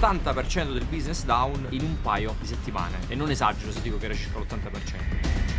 80% del business down in un paio di settimane. E non esagero se dico che riesce con l'80%.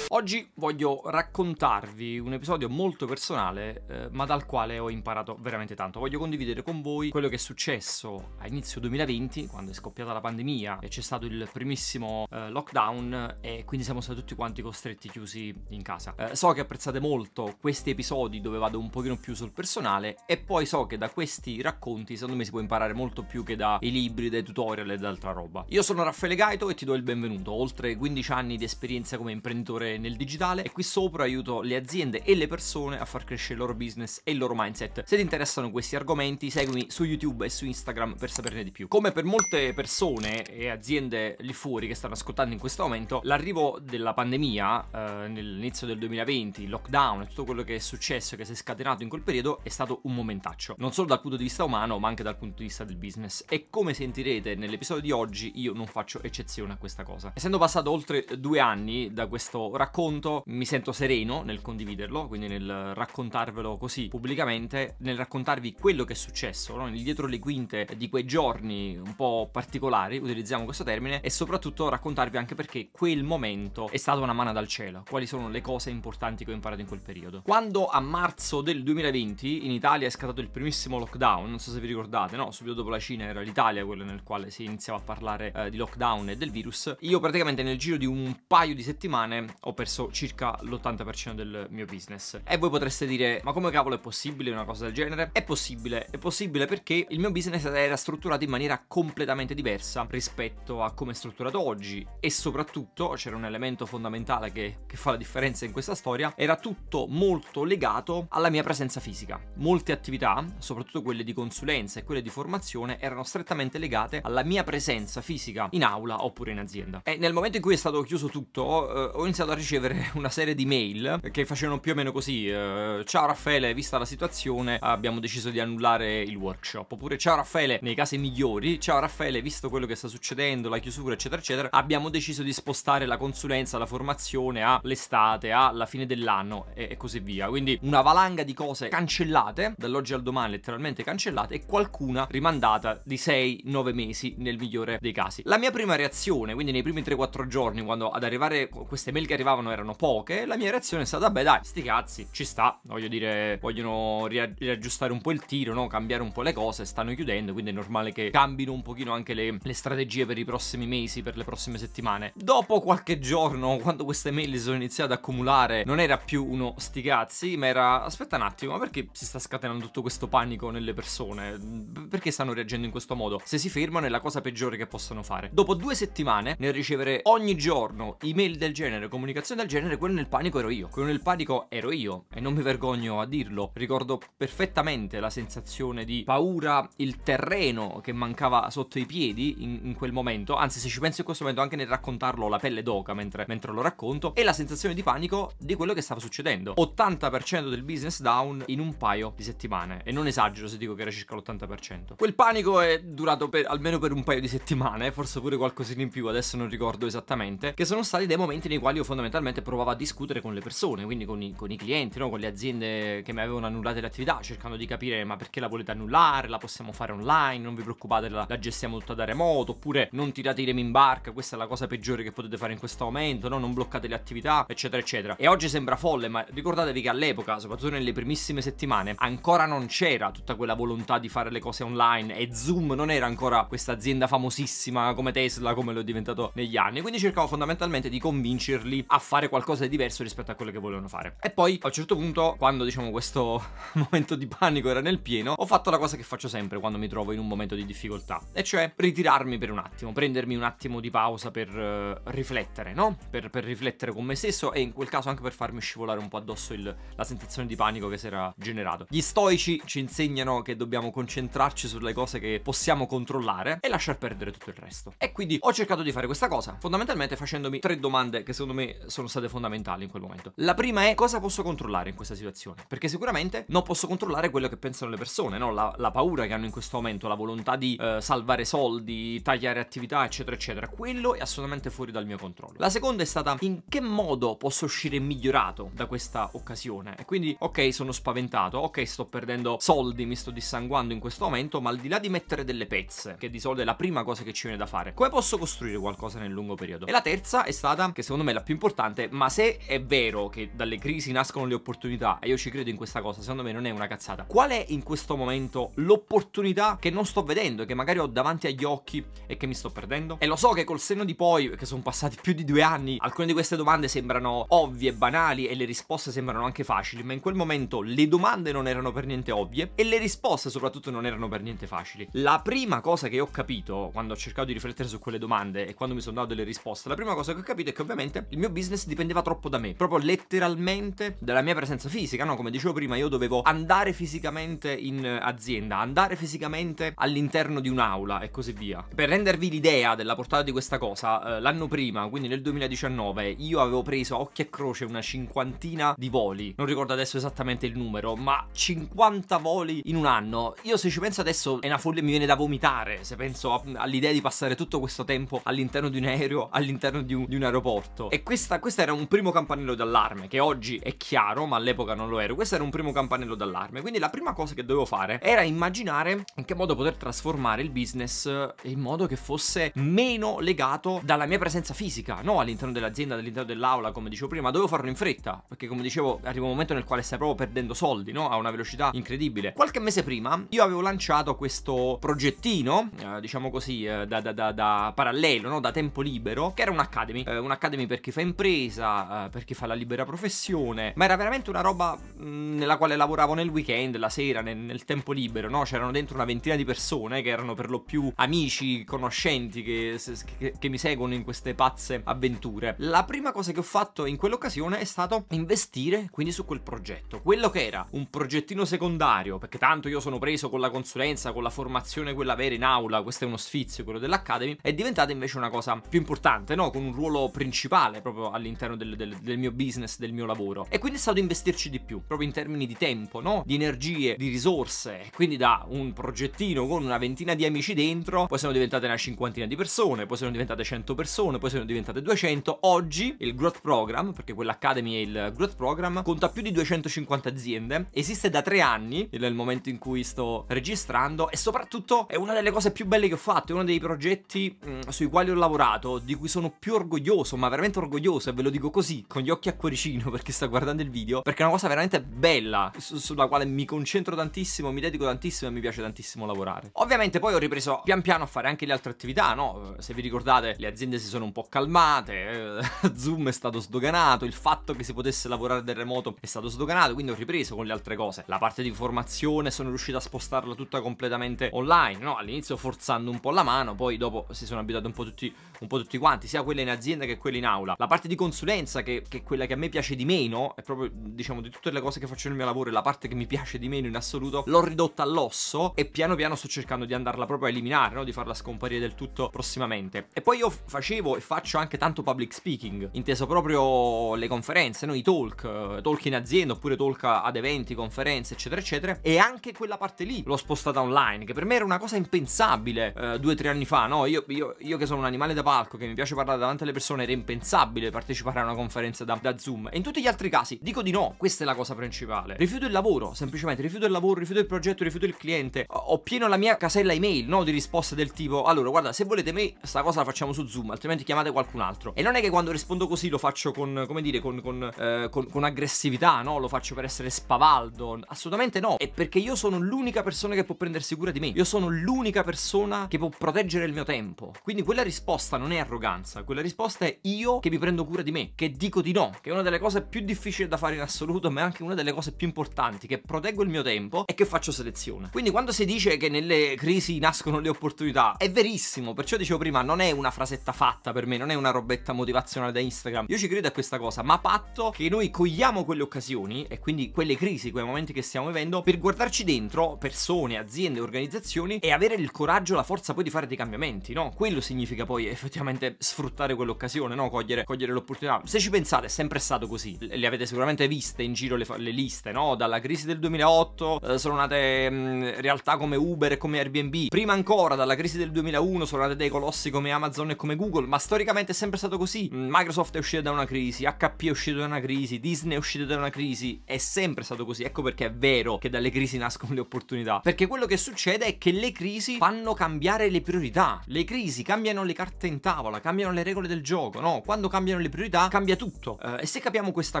Oggi voglio raccontarvi un episodio molto personale, eh, ma dal quale ho imparato veramente tanto. Voglio condividere con voi quello che è successo a inizio 2020, quando è scoppiata la pandemia e c'è stato il primissimo eh, lockdown e quindi siamo stati tutti quanti costretti chiusi in casa. Eh, so che apprezzate molto questi episodi dove vado un pochino più sul personale e poi so che da questi racconti secondo me si può imparare molto più che dai libri, dai tutorial e da altra roba. Io sono Raffaele Gaito e ti do il benvenuto. oltre 15 anni di esperienza come imprenditore nel digitale e qui sopra aiuto le aziende e le persone a far crescere il loro business e il loro mindset. Se ti interessano questi argomenti seguimi su YouTube e su Instagram per saperne di più. Come per molte persone e aziende lì fuori che stanno ascoltando in questo momento, l'arrivo della pandemia eh, nell'inizio del 2020, il lockdown e tutto quello che è successo e che si è scatenato in quel periodo è stato un momentaccio, non solo dal punto di vista umano ma anche dal punto di vista del business e come sentirete nell'episodio di oggi io non faccio eccezione a questa cosa. Essendo passato oltre due anni da questo racconto, racconto mi sento sereno nel condividerlo, quindi nel raccontarvelo così pubblicamente, nel raccontarvi quello che è successo, no? dietro le quinte di quei giorni un po' particolari, utilizziamo questo termine, e soprattutto raccontarvi anche perché quel momento è stata una mano dal cielo, quali sono le cose importanti che ho imparato in quel periodo. Quando a marzo del 2020 in Italia è scattato il primissimo lockdown, non so se vi ricordate, no? Subito dopo la Cina era l'Italia quello nel quale si iniziava a parlare eh, di lockdown e del virus, io praticamente nel giro di un paio di settimane ho perso circa l'80% del mio business. E voi potreste dire, ma come cavolo è possibile una cosa del genere? È possibile, è possibile perché il mio business era strutturato in maniera completamente diversa rispetto a come è strutturato oggi e soprattutto c'era un elemento fondamentale che, che fa la differenza in questa storia, era tutto molto legato alla mia presenza fisica. Molte attività, soprattutto quelle di consulenza e quelle di formazione, erano strettamente legate alla mia presenza fisica in aula oppure in azienda. E nel momento in cui è stato chiuso tutto, eh, ho iniziato a ricevere ricevere una serie di mail che facevano più o meno così eh, ciao Raffaele vista la situazione abbiamo deciso di annullare il workshop oppure ciao Raffaele nei casi migliori ciao Raffaele visto quello che sta succedendo la chiusura eccetera eccetera abbiamo deciso di spostare la consulenza la formazione all'estate alla fine dell'anno e, e così via quindi una valanga di cose cancellate dall'oggi al domani letteralmente cancellate e qualcuna rimandata di 6-9 mesi nel migliore dei casi la mia prima reazione quindi nei primi 3-4 giorni quando ad arrivare queste mail che arrivavano giravano erano poche, la mia reazione è stata, beh dai, sti cazzi, ci sta, voglio dire, vogliono riaggiustare un po' il tiro, no? cambiare un po' le cose, stanno chiudendo, quindi è normale che cambino un pochino anche le, le strategie per i prossimi mesi, per le prossime settimane. Dopo qualche giorno, quando queste mail sono iniziate ad accumulare, non era più uno sti cazzi, ma era, aspetta un attimo, ma perché si sta scatenando tutto questo panico nelle persone? Mhmm, perché stanno reagendo in questo modo? Se si fermano è la cosa peggiore che possono fare. Dopo due settimane nel ricevere ogni giorno email del genere, comunicazioni situazione del genere, quello nel panico ero io. Quello nel panico ero io e non mi vergogno a dirlo. Ricordo perfettamente la sensazione di paura, il terreno che mancava sotto i piedi in, in quel momento. Anzi, se ci penso in questo momento, anche nel raccontarlo, la pelle d'oca mentre, mentre lo racconto. E la sensazione di panico di quello che stava succedendo. 80% del business down in un paio di settimane. E non esagero se dico che era circa l'80%. Quel panico è durato per, almeno per un paio di settimane, forse pure qualcosina in più, adesso non ricordo esattamente. Che sono stati dei momenti nei quali io fondamentalmente fondamentalmente provavo a discutere con le persone, quindi con i, con i clienti, no? con le aziende che mi avevano annullato le attività, cercando di capire ma perché la volete annullare, la possiamo fare online, non vi preoccupate, la, la gestiamo tutta da remoto, oppure non tirate i remi in barca, questa è la cosa peggiore che potete fare in questo momento, no? non bloccate le attività, eccetera, eccetera. E oggi sembra folle, ma ricordatevi che all'epoca, soprattutto nelle primissime settimane, ancora non c'era tutta quella volontà di fare le cose online e Zoom non era ancora questa azienda famosissima come Tesla, come lo è diventato negli anni, quindi cercavo fondamentalmente di convincerli a fare qualcosa di diverso rispetto a quello che volevano fare. E poi a un certo punto, quando diciamo questo momento di panico era nel pieno, ho fatto la cosa che faccio sempre quando mi trovo in un momento di difficoltà, e cioè ritirarmi per un attimo, prendermi un attimo di pausa per uh, riflettere, no? Per, per, riflettere con me stesso e in quel caso anche per farmi scivolare un po' addosso il, la sensazione di panico che si era generato. Gli stoici ci insegnano che dobbiamo concentrarci sulle cose che possiamo controllare e lasciar perdere tutto il resto. E quindi ho cercato di fare questa cosa, fondamentalmente facendomi tre domande che secondo me sono state fondamentali in quel momento. La prima è cosa posso controllare in questa situazione? Perché sicuramente non posso controllare quello che pensano le persone, no? la, la, paura che hanno in questo momento, la volontà di eh, salvare soldi, tagliare attività, eccetera, eccetera. Quello è assolutamente fuori dal mio controllo. La seconda è stata in che modo posso uscire migliorato da questa occasione. E quindi, ok, sono spaventato, ok, sto perdendo soldi, mi sto dissanguando in questo momento, ma al di là di mettere delle pezze, che di solito è la prima cosa che ci viene da fare, come posso costruire qualcosa nel lungo periodo? E la terza è stata, che secondo me è la più importante, importante, ma se è vero che dalle crisi nascono le opportunità, e io ci credo in questa cosa, secondo me non è una cazzata, qual è in questo momento l'opportunità che non sto vedendo, che magari ho davanti agli occhi e che mi sto perdendo? E lo so che col senno di poi, che sono passati più di due anni, alcune di queste domande sembrano ovvie, banali e le risposte sembrano anche facili, ma in quel momento le domande non erano per niente ovvie e le risposte soprattutto non erano per niente facili. La prima cosa che ho capito quando ho cercato di riflettere su quelle domande e quando mi sono dato delle risposte, la prima cosa che ho capito è che ovviamente il mio business business dipendeva troppo da me, proprio letteralmente dalla mia presenza fisica, no? Come dicevo prima, io dovevo andare fisicamente in eh, azienda, andare fisicamente all'interno di un'aula e così via. Per rendervi l'idea della portata di questa cosa, eh, l'anno prima, quindi nel 2019, io avevo preso a occhio e croce una cinquantina di voli, non ricordo adesso esattamente il numero, ma 50 voli in un anno. Io se ci penso adesso è una follia, mi viene da vomitare, se penso all'idea di passare tutto questo tempo all'interno di un aereo, all'interno di un, di un aeroporto. E questa basta, questo era un primo campanello d'allarme, che oggi è chiaro, ma all'epoca non lo ero. Questo era un primo campanello d'allarme, quindi la prima cosa che dovevo fare era immaginare in che modo poter trasformare il business in modo che fosse meno legato dalla mia presenza fisica, no all'interno dell'azienda, all'interno dell'aula, come dicevo prima, dovevo farlo in fretta, perché come dicevo arriva un momento nel quale stai proprio perdendo soldi, no? A una velocità incredibile. Qualche mese prima io avevo lanciato questo progettino, eh, diciamo così, eh, da, da, da, da, parallelo, no? Da tempo libero, che era un'academy, eh, un'academy per chi fa impresa presa eh, perché fa la libera professione, ma era veramente una roba nella quale lavoravo nel weekend, la sera, nel, nel tempo libero, no? C'erano dentro una ventina di persone che erano per lo più amici, conoscenti che, che, che mi seguono in queste pazze avventure. La prima cosa che ho fatto in quell'occasione è stato investire quindi su quel progetto. Quello che era un progettino secondario, perché tanto io sono preso con la consulenza, con la formazione, quella vera in aula, questo è uno sfizio, quello dell'Academy, è diventata invece una cosa più importante, no? Con un ruolo principale proprio all'interno del, del, del mio business, del mio lavoro. E quindi è stato investirci di più proprio in termini di tempo, no? Di energie, di risorse. Quindi da un progettino con una ventina di amici dentro, poi sono diventate una cinquantina di persone, poi sono diventate 100 persone, poi sono diventate 200. Oggi il Growth Program, perché quell'Academy è il Growth Program, conta più di 250 aziende, esiste da tre anni, nel momento in cui sto registrando, e soprattutto è una delle cose più belle che ho fatto, è uno dei progetti mh, mm, sui quali ho lavorato, di cui sono più orgoglioso, ma veramente orgoglioso, e ve lo dico così, con gli occhi a cuoricino, perché sta guardando il video, perché è una cosa veramente veramente bella, su sulla quale mi concentro tantissimo, mi dedico tantissimo e mi piace tantissimo lavorare. Ovviamente poi ho ripreso pian piano a fare anche le altre attività, no? Se vi ricordate, le aziende si sono un po' calmate, eh, Zoom è stato sdoganato, il fatto che si potesse lavorare del remoto è stato sdoganato, quindi ho ripreso con le altre cose. La parte di formazione sono riuscito a spostarla tutta completamente online, no? All'inizio forzando un po' la mano, poi dopo si sono abituati un po' tutti, un po tutti quanti, sia quella in azienda che quella in aula. La parte di consulenza, che, che è quella che a me piace di meno, è proprio diciamo di tutte le cose cose che faccio nel mio lavoro e la parte che mi piace di meno in assoluto, l'ho ridotta all'osso e piano piano sto cercando di andarla proprio a eliminare, no? di farla scomparire del tutto prossimamente. E poi io facevo e faccio anche tanto public speaking, inteso proprio le conferenze, no? i talk, eh, talk in azienda oppure talk ad eventi, conferenze, eccetera, eccetera. E anche quella parte lì l'ho spostata online, che per me era una cosa impensabile eh, due o tre anni fa, no? Io, io, io, che sono un animale da palco, che mi piace parlare davanti alle persone, era impensabile partecipare a una conferenza da, da Zoom. E in tutti gli altri casi dico di no, questa è la cosa cosa principale. Rifiuto il lavoro, semplicemente, rifiuto il lavoro, rifiuto il progetto, rifiuto il cliente. Ho pieno la mia casella email, no? Di risposte del tipo, allora guarda, se volete me, sta cosa la facciamo su Zoom, altrimenti chiamate qualcun altro. E non è che quando rispondo così lo faccio con, come dire, con, con, eh, con, con aggressività, no? Lo faccio per essere spavaldo, assolutamente no. È perché io sono l'unica persona che può prendersi cura di me. Io sono l'unica persona che può proteggere il mio tempo. Quindi quella risposta non è arroganza, quella risposta è io che mi prendo cura di me, che dico di no, che è una delle cose più difficili da fare in assoluto, ma è anche una delle cose più importanti, che proteggo il mio tempo e che faccio selezione. Quindi quando si dice che nelle crisi nascono le opportunità, è verissimo, perciò dicevo prima, non è una frasetta fatta per me, non è una robetta motivazionale da Instagram. Io ci credo a questa cosa, ma patto che noi cogliamo quelle occasioni e quindi quelle crisi, quei momenti che stiamo vivendo, per guardarci dentro persone, aziende, organizzazioni e avere il coraggio, la forza poi di fare dei cambiamenti, no? Quello significa poi effettivamente sfruttare quell'occasione, no? Cogliere, cogliere l'opportunità. Se ci pensate, è sempre stato così. Le avete sicuramente viste in giro le, le liste, no? Dalla crisi del 2008 eh, sono nate mh, mm, realtà come Uber e come Airbnb. Prima ancora, dalla crisi del 2001 sono nate dei colossi come Amazon e come Google, ma storicamente è sempre stato così. Mm, Microsoft è uscita da una crisi, HP è uscito da una crisi, Disney è uscito da una crisi, è sempre stato così. Ecco perché è vero che dalle crisi nascono le opportunità, perché quello che succede è che le crisi fanno cambiare le priorità. Le crisi cambiano le carte in tavola, cambiano le regole del gioco, no? Quando cambiano le priorità cambia tutto. Eh, e se capiamo questa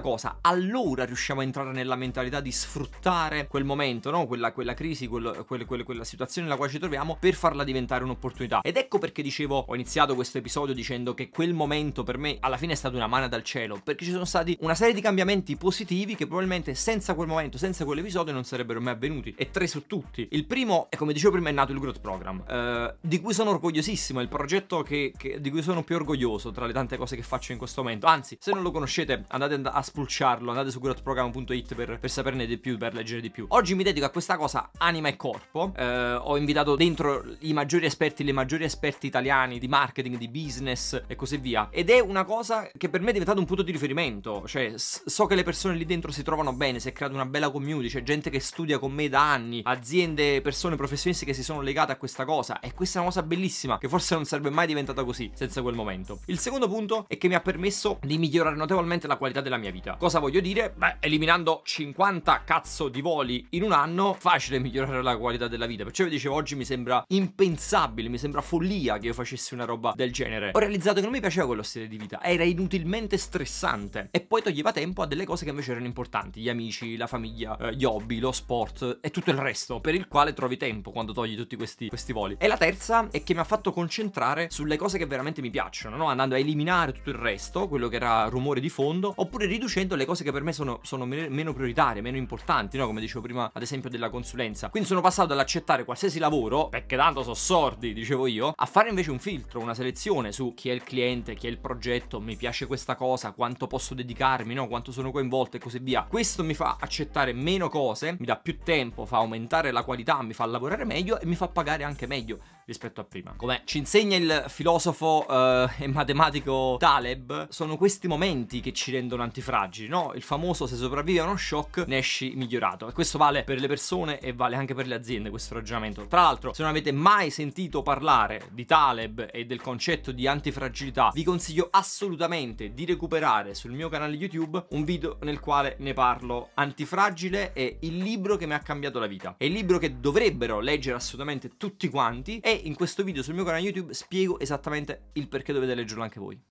cosa, allora riusciamo a entrare entrare nella mentalità di sfruttare quel momento, no? quella, quella crisi, quel, quel, quel, quella situazione nella quale ci troviamo per farla diventare un'opportunità. Ed ecco perché dicevo, ho iniziato questo episodio dicendo che quel momento per me alla fine è stata una mana dal cielo, perché ci sono stati una serie di cambiamenti positivi che probabilmente senza quel momento, senza quell'episodio non sarebbero mai avvenuti. E tre su tutti. Il primo, è come dicevo prima, è nato il Growth Program, eh, di cui sono orgogliosissimo, è il progetto che, che, di cui sono più orgoglioso tra le tante cose che faccio in questo momento. Anzi, se non lo conoscete andate a spulciarlo, andate su growthprogram.it www.animecorpo.it per, per, saperne di più, per leggere di più. Oggi mi dedico a questa cosa anima e corpo. Eh, ho invitato dentro i maggiori esperti, le maggiori esperti italiani di marketing, di business e così via. Ed è una cosa che per me è diventata un punto di riferimento. Cioè, so che le persone lì dentro si trovano bene, si è creata una bella community, c'è gente che studia con me da anni, aziende, persone, professionisti che si sono legate a questa cosa. E questa è una cosa bellissima che forse non sarebbe mai diventata così senza quel momento. Il secondo punto è che mi ha permesso di migliorare notevolmente la qualità della mia vita. Cosa voglio dire? Beh, eliminando effettuando 50 cazzo di voli in un anno, facile migliorare la qualità della vita. Perciò vi dicevo, oggi mi sembra impensabile, mi sembra follia che io facessi una roba del genere. Ho realizzato che non mi piaceva quello stile di vita, era inutilmente stressante. E poi toglieva tempo a delle cose che invece erano importanti, gli amici, la famiglia, eh, gli hobby, lo sport e tutto il resto, per il quale trovi tempo quando togli tutti questi, questi voli. E la terza è che mi ha fatto concentrare sulle cose che veramente mi piacciono, no? andando a eliminare tutto il resto, quello che era rumore di fondo, oppure riducendo le cose che per me sono, sono meno prioritarie, meno importanti, no? Come dicevo prima, ad esempio, della consulenza. Quindi sono passato dall'accettare qualsiasi lavoro, perché tanto sono sordi, dicevo io, a fare invece un filtro, una selezione su chi è il cliente, chi è il progetto, mi piace questa cosa, quanto posso dedicarmi, no? Quanto sono coinvolto e così via. Questo mi fa accettare meno cose, mi dà più tempo, fa aumentare la qualità, mi fa lavorare meglio e mi fa pagare anche meglio rispetto a prima. Come ci insegna il filosofo eh, e matematico Taleb, sono questi momenti che ci rendono antifragili, no? Il famoso se sopravvivi a uno shock ne esci migliorato. E questo vale per le persone e vale anche per le aziende questo ragionamento. Tra l'altro, se non avete mai sentito parlare di Taleb e del concetto di antifragilità, vi consiglio assolutamente di recuperare sul mio canale YouTube un video nel quale ne parlo. Antifragile è il libro che mi ha cambiato la vita. È il libro che dovrebbero leggere assolutamente tutti quanti e e in questo video sul mio canale YouTube spiego esattamente il perché dovete leggerlo anche voi.